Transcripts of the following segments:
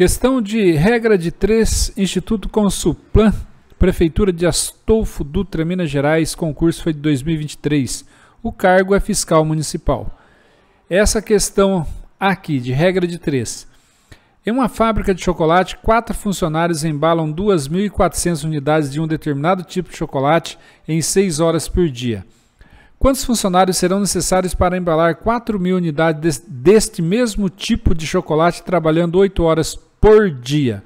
Questão de regra de três, Instituto Consulplan, Prefeitura de Astolfo Dutra, Minas Gerais, concurso foi de 2023. O cargo é fiscal municipal. Essa questão aqui, de regra de três. Em uma fábrica de chocolate, quatro funcionários embalam 2.400 unidades de um determinado tipo de chocolate em 6 horas por dia. Quantos funcionários serão necessários para embalar 4.000 unidades deste mesmo tipo de chocolate trabalhando 8 horas por dia.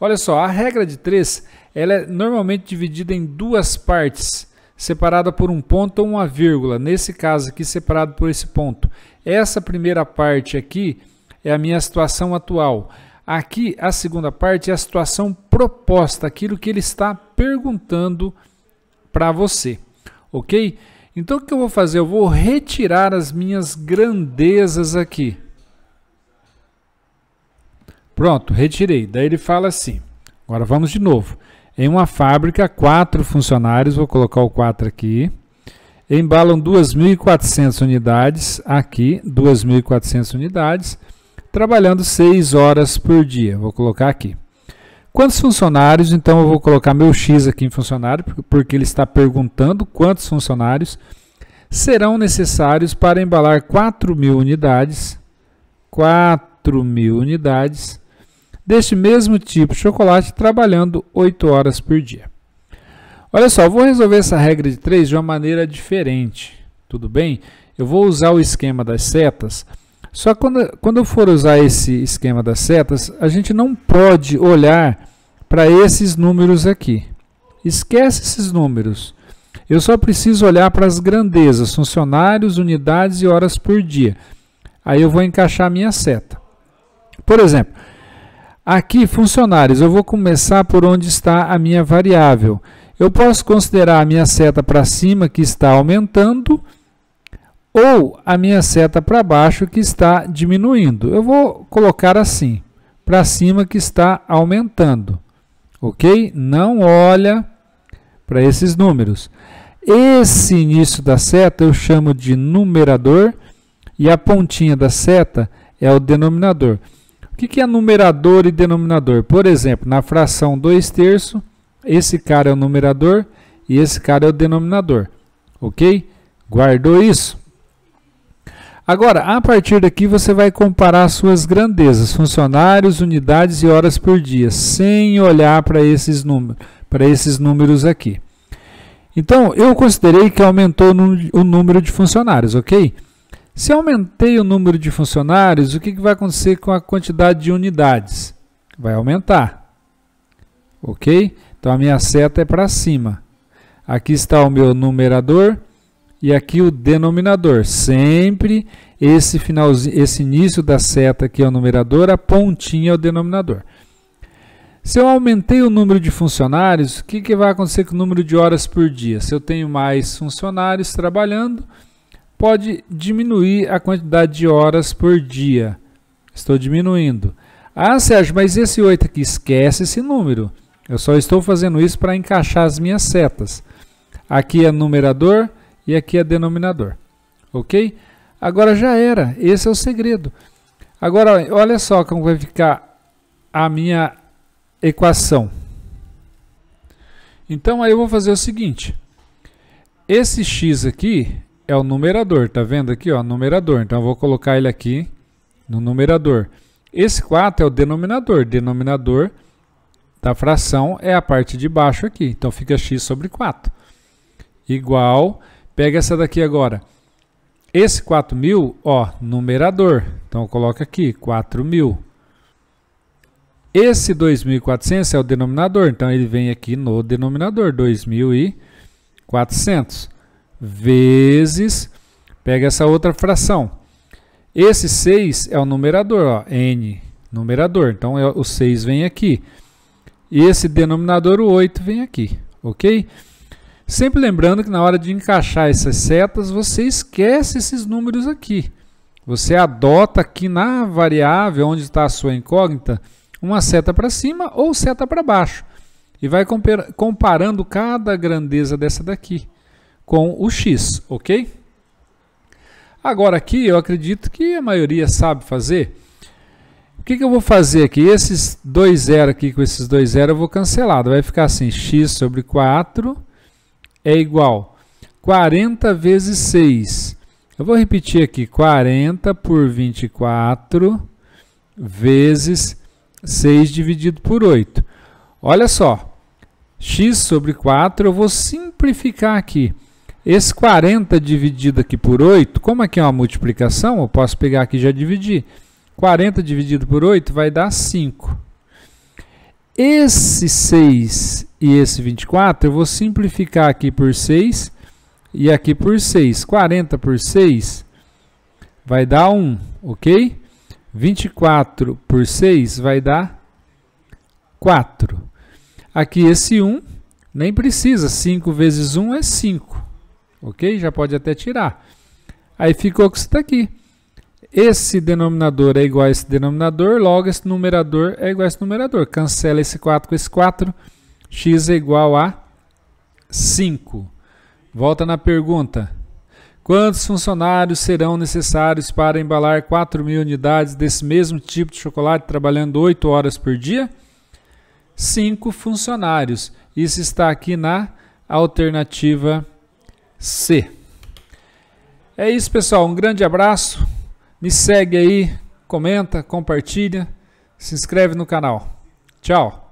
Olha só, a regra de três ela é normalmente dividida em duas partes, separada por um ponto ou uma vírgula. Nesse caso aqui, separado por esse ponto. Essa primeira parte aqui é a minha situação atual. Aqui, a segunda parte é a situação proposta, aquilo que ele está perguntando para você, ok? Então, o que eu vou fazer? Eu vou retirar as minhas grandezas aqui. Pronto, retirei. Daí ele fala assim. Agora vamos de novo. Em uma fábrica, quatro funcionários, vou colocar o 4 aqui, embalam 2.400 unidades, aqui 2.400 unidades, trabalhando 6 horas por dia. Vou colocar aqui. Quantos funcionários? Então eu vou colocar meu X aqui em funcionário, porque ele está perguntando quantos funcionários serão necessários para embalar 4.000 unidades, 4.000 unidades deste mesmo tipo de chocolate trabalhando 8 horas por dia. Olha só, vou resolver essa regra de 3 de uma maneira diferente, tudo bem? Eu vou usar o esquema das setas, só quando, quando eu for usar esse esquema das setas, a gente não pode olhar para esses números aqui. Esquece esses números. Eu só preciso olhar para as grandezas, funcionários, unidades e horas por dia. Aí eu vou encaixar a minha seta. Por exemplo, Aqui, funcionários, eu vou começar por onde está a minha variável. Eu posso considerar a minha seta para cima, que está aumentando, ou a minha seta para baixo, que está diminuindo. Eu vou colocar assim, para cima, que está aumentando. Ok? Não olha para esses números. Esse início da seta eu chamo de numerador e a pontinha da seta é o denominador. O que, que é numerador e denominador? Por exemplo, na fração 2 terços, esse cara é o numerador e esse cara é o denominador. Ok? Guardou isso? Agora, a partir daqui você vai comparar suas grandezas, funcionários, unidades e horas por dia, sem olhar para esses, para esses números aqui. Então, eu considerei que aumentou o número de funcionários, ok? Se aumentei o número de funcionários, o que vai acontecer com a quantidade de unidades? Vai aumentar. Ok? Então a minha seta é para cima. Aqui está o meu numerador e aqui o denominador. Sempre esse finalzinho, esse início da seta aqui é o numerador, a pontinha é o denominador. Se eu aumentei o número de funcionários, o que, que vai acontecer com o número de horas por dia? Se eu tenho mais funcionários trabalhando, pode diminuir a quantidade de horas por dia. Estou diminuindo. Ah, Sérgio, mas esse 8 aqui, esquece esse número. Eu só estou fazendo isso para encaixar as minhas setas. Aqui é numerador e aqui é denominador. Ok? Agora já era. Esse é o segredo. Agora, olha só como vai ficar a minha equação. Então, aí eu vou fazer o seguinte. Esse x aqui é o numerador, tá vendo aqui, ó, numerador. Então eu vou colocar ele aqui no numerador. Esse 4 é o denominador, denominador da fração é a parte de baixo aqui. Então fica x sobre 4. Igual, pega essa daqui agora. Esse 4.000, ó, numerador. Então coloca aqui, 4.000. Esse 2.400 é o denominador, então ele vem aqui no denominador, 2.400 vezes, pega essa outra fração. Esse 6 é o numerador, ó, n, numerador. Então, é, o 6 vem aqui. E esse denominador, o 8, vem aqui, ok? Sempre lembrando que na hora de encaixar essas setas, você esquece esses números aqui. Você adota aqui na variável onde está a sua incógnita, uma seta para cima ou seta para baixo. E vai comparando cada grandeza dessa daqui com o X, ok? Agora aqui eu acredito que a maioria sabe fazer. O que, que eu vou fazer aqui? Esses dois zero aqui com esses dois zero eu vou cancelar. Vai ficar assim, x sobre 4 é igual 40 vezes 6. Eu vou repetir aqui, 40 por 24 vezes 6 dividido por 8. Olha só, x sobre 4 eu vou simplificar aqui. Esse 40 dividido aqui por 8, como aqui é uma multiplicação, eu posso pegar aqui e já dividir. 40 dividido por 8 vai dar 5. Esse 6 e esse 24, eu vou simplificar aqui por 6 e aqui por 6. 40 por 6 vai dar 1, ok? 24 por 6 vai dar 4. Aqui esse 1 nem precisa, 5 vezes 1 é 5 ok? Já pode até tirar. Aí ficou que está aqui. Esse denominador é igual a esse denominador, logo esse numerador é igual a esse numerador. Cancela esse 4 com esse 4, x é igual a 5. Volta na pergunta. Quantos funcionários serão necessários para embalar 4 mil unidades desse mesmo tipo de chocolate trabalhando 8 horas por dia? 5 funcionários. Isso está aqui na alternativa C. É isso, pessoal. Um grande abraço. Me segue aí, comenta, compartilha, se inscreve no canal. Tchau.